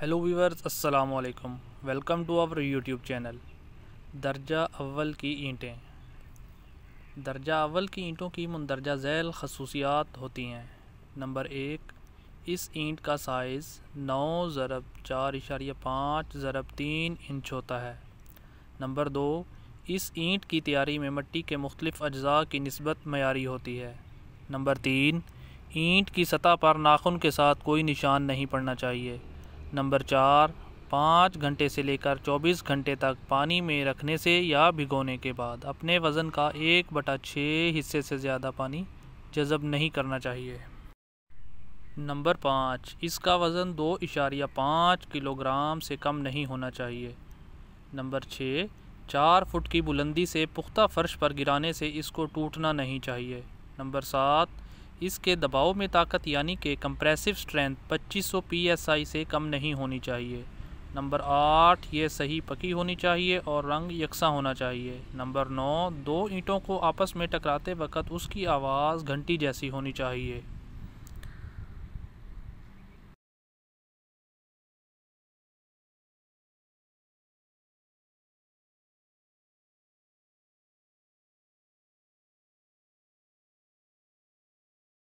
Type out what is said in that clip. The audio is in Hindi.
हेलो वीवर्स अस्सलाम वालेकुम welcome to our YouTube channel दर्जा अव्वल की ईंटें दर्जा अव्वल की ईंटों की मंदरजा झैल खसूसियात होती हैं नंबर एक इस ईंट का साइज़ नौ ज़रब चार इशारिया पाँच ज़रब तीन इंच होता है नंबर दो इस ईंट की तैयारी में मिट्टी के मुख्तलिफ़ अज्जा की नस्बत मयारी होती है नंबर तीन ईंट की सतह पर नाखून के साथ कोई निशान नहीं पड़ना चाहिए नंबर चार पाँच घंटे से लेकर चौबीस घंटे तक पानी में रखने से या भिगोने के बाद अपने वज़न का एक बटा छः हिस्से से ज़्यादा पानी जज़ब नहीं करना चाहिए नंबर पाँच इसका वज़न दो इशारिया पाँच किलोग्राम से कम नहीं होना चाहिए नंबर छः चार फुट की बुलंदी से पुख्ता फर्श पर गिराने से इसको टूटना नहीं चाहिए नंबर सात इसके दबाव में ताकत यानी कि कंप्रेसिव स्ट्रेंथ 2500 पीएसआई से कम नहीं होनी चाहिए नंबर आठ ये सही पकी होनी चाहिए और रंग यकसा होना चाहिए नंबर नौ दो ईंटों को आपस में टकराते वक्त उसकी आवाज़ घंटी जैसी होनी चाहिए